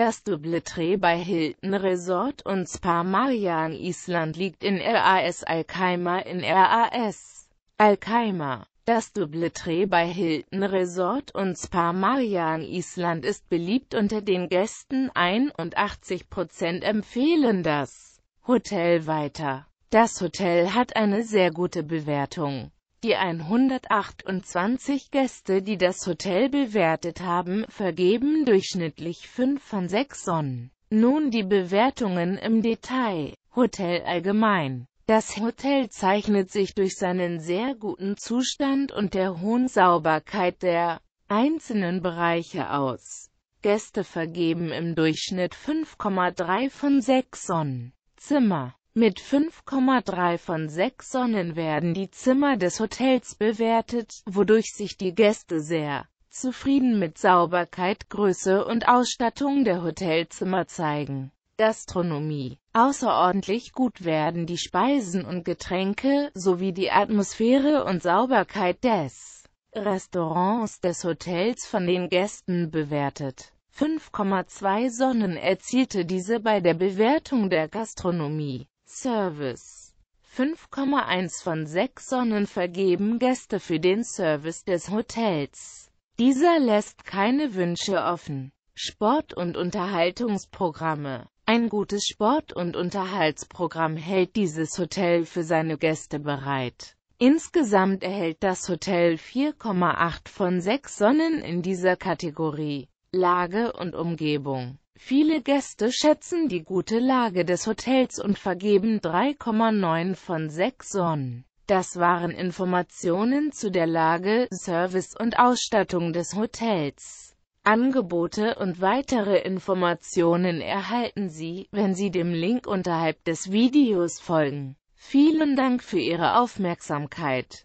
Das Double Tree bei Hilton Resort und Spa Marian Island liegt in RAS Alkmaar in RAS Alkmaar. Das Double Tree bei Hilton Resort und Spa Marian Island ist beliebt unter den Gästen, 81% empfehlen das Hotel weiter. Das Hotel hat eine sehr gute Bewertung. Die 128 Gäste, die das Hotel bewertet haben, vergeben durchschnittlich 5 von 6 Sonnen. Nun die Bewertungen im Detail. Hotel allgemein. Das Hotel zeichnet sich durch seinen sehr guten Zustand und der hohen Sauberkeit der einzelnen Bereiche aus. Gäste vergeben im Durchschnitt 5,3 von 6 Sonnen. Zimmer mit 5,3 von 6 Sonnen werden die Zimmer des Hotels bewertet, wodurch sich die Gäste sehr zufrieden mit Sauberkeit, Größe und Ausstattung der Hotelzimmer zeigen. Gastronomie. Außerordentlich gut werden die Speisen und Getränke, sowie die Atmosphäre und Sauberkeit des Restaurants des Hotels von den Gästen bewertet. 5,2 Sonnen erzielte diese bei der Bewertung der Gastronomie. Service 5,1 von 6 Sonnen vergeben Gäste für den Service des Hotels. Dieser lässt keine Wünsche offen. Sport- und Unterhaltungsprogramme Ein gutes Sport- und Unterhaltsprogramm hält dieses Hotel für seine Gäste bereit. Insgesamt erhält das Hotel 4,8 von 6 Sonnen in dieser Kategorie. Lage und Umgebung. Viele Gäste schätzen die gute Lage des Hotels und vergeben 3,9 von 6 Sonnen. Das waren Informationen zu der Lage, Service und Ausstattung des Hotels. Angebote und weitere Informationen erhalten Sie, wenn Sie dem Link unterhalb des Videos folgen. Vielen Dank für Ihre Aufmerksamkeit.